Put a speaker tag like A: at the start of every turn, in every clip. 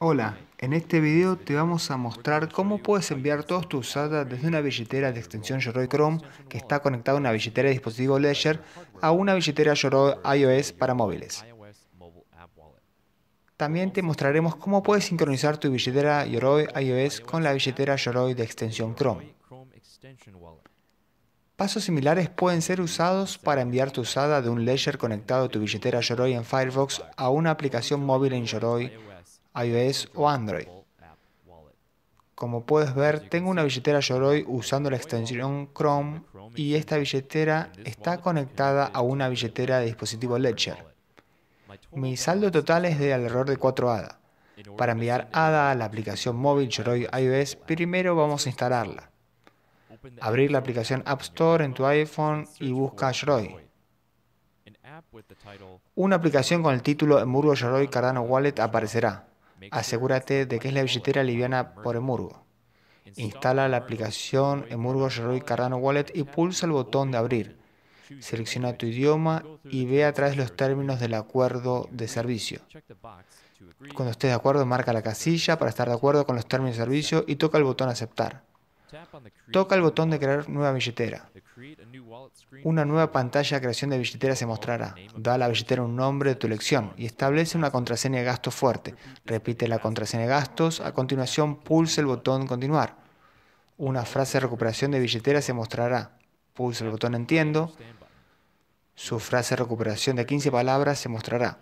A: Hola, en este video te vamos a mostrar cómo puedes enviar todos tus usada desde una billetera de extensión Yoroi Chrome que está conectada a una billetera de dispositivo Ledger a una billetera Yoroi iOS para móviles. También te mostraremos cómo puedes sincronizar tu billetera Yoroi iOS con la billetera Yoroi de extensión Chrome. Pasos similares pueden ser usados para enviar tu usada de un Ledger conectado a tu billetera Yoroi en Firefox a una aplicación móvil en Yoroi iOS o Android. Como puedes ver, tengo una billetera Yoroi usando la extensión Chrome y esta billetera está conectada a una billetera de dispositivo Ledger. Mi saldo total es de alrededor de 4 ADA. Para enviar ADA a la aplicación móvil Yoroi iOS, primero vamos a instalarla. Abrir la aplicación App Store en tu iPhone y busca Yoroi. Una aplicación con el título Emburgo Yoroi Cardano Wallet aparecerá. Asegúrate de que es la billetera liviana por Emurgo. Instala la aplicación Emurgo Geroid Cardano Wallet y pulsa el botón de abrir. Selecciona tu idioma y ve a través los términos del acuerdo de servicio. Cuando estés de acuerdo, marca la casilla para estar de acuerdo con los términos de servicio y toca el botón aceptar. Toca el botón de crear nueva billetera. Una nueva pantalla de creación de billetera se mostrará. Da a la billetera un nombre de tu elección y establece una contraseña de gasto fuerte. Repite la contraseña de gastos. A continuación, pulse el botón continuar. Una frase de recuperación de billetera se mostrará. Pulse el botón entiendo. Su frase de recuperación de 15 palabras se mostrará.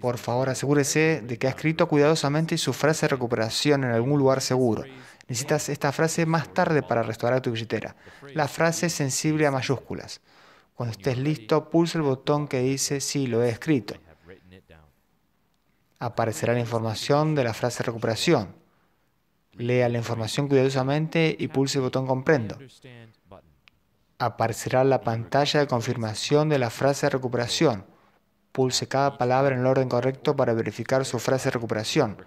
A: Por favor, asegúrese de que ha escrito cuidadosamente su frase de recuperación en algún lugar seguro. Necesitas esta frase más tarde para restaurar tu billetera. La frase sensible a mayúsculas. Cuando estés listo, pulse el botón que dice sí, lo he escrito. Aparecerá la información de la frase de recuperación. Lea la información cuidadosamente y pulse el botón comprendo. Aparecerá la pantalla de confirmación de la frase de recuperación. Pulse cada palabra en el orden correcto para verificar su frase de recuperación.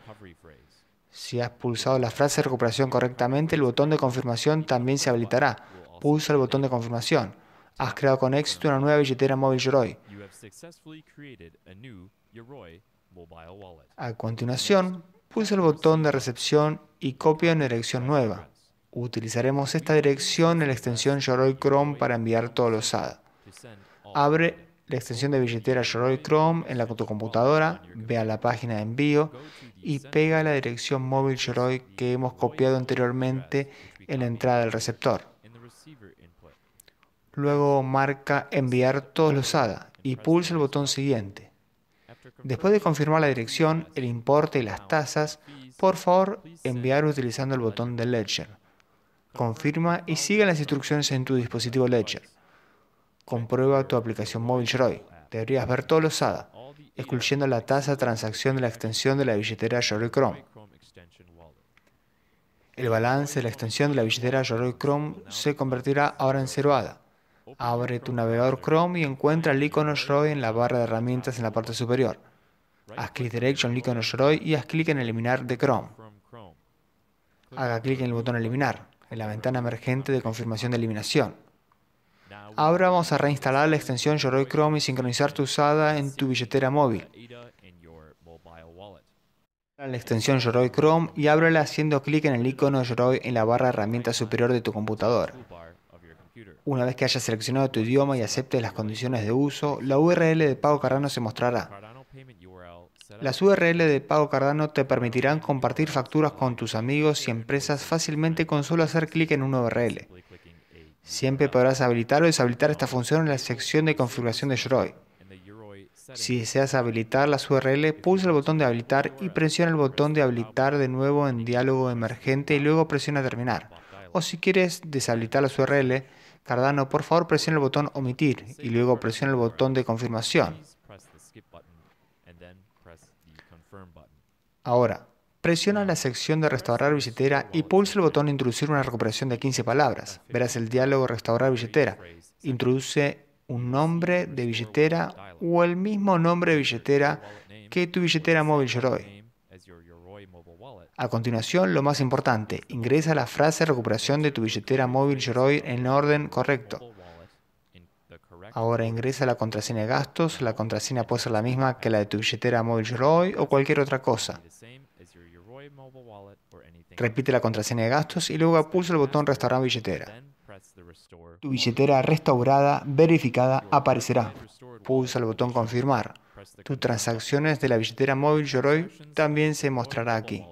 A: Si has pulsado la frase de recuperación correctamente, el botón de confirmación también se habilitará. Pulsa el botón de confirmación. Has creado con éxito una nueva billetera móvil Yoroi. A continuación, pulsa el botón de recepción y copia en dirección nueva. Utilizaremos esta dirección en la extensión Yoroi Chrome para enviar todos los SAD. Abre la extensión de billetera Yoroi Chrome en la computadora, ve a la página de envío y pega la dirección móvil Yoroi que hemos copiado anteriormente en la entrada del receptor. Luego marca enviar todos los ADA y pulsa el botón siguiente. Después de confirmar la dirección, el importe y las tasas, por favor enviar utilizando el botón de Ledger. Confirma y siga las instrucciones en tu dispositivo Ledger. Comprueba tu aplicación móvil Yoroi. Deberías ver todo lo excluyendo la tasa de transacción de la extensión de la billetera Yoroi Chrome. El balance de la extensión de la billetera Yoroi Chrome se convertirá ahora en 0 Abre tu navegador Chrome y encuentra el icono Yoroi en la barra de herramientas en la parte superior. Haz clic derecho en el icono Yoroi y haz clic en Eliminar de Chrome. Haga clic en el botón Eliminar, en la ventana emergente de confirmación de eliminación. Ahora vamos a reinstalar la extensión Yoroi Chrome y sincronizar tu USADA en tu billetera móvil. La extensión Yoroi Chrome y ábrela haciendo clic en el icono Yoroi en la barra de herramientas superior de tu computadora. Una vez que hayas seleccionado tu idioma y aceptes las condiciones de uso, la URL de pago Cardano se mostrará. Las URL de pago Cardano te permitirán compartir facturas con tus amigos y empresas fácilmente con solo hacer clic en una URL. Siempre podrás habilitar o deshabilitar esta función en la sección de configuración de Yoroi. Si deseas habilitar la URL, pulsa el botón de habilitar y presiona el botón de habilitar de nuevo en diálogo emergente y luego presiona terminar. O si quieres deshabilitar la URL, Cardano, por favor presiona el botón omitir y luego presiona el botón de confirmación. Ahora, Presiona la sección de Restaurar billetera y pulsa el botón Introducir una recuperación de 15 palabras. Verás el diálogo Restaurar billetera. Introduce un nombre de billetera o el mismo nombre de billetera que tu billetera móvil Yoroi. A continuación, lo más importante, ingresa la frase recuperación de tu billetera móvil Yoroi en orden correcto. Ahora ingresa la contraseña de gastos, la contraseña puede ser la misma que la de tu billetera móvil Yoroi o cualquier otra cosa. Repite la contraseña de gastos y luego pulsa el botón Restaurar billetera. Tu billetera restaurada, verificada, aparecerá. Pulsa el botón Confirmar. Tus transacciones de la billetera móvil Yoroi también se mostrará aquí.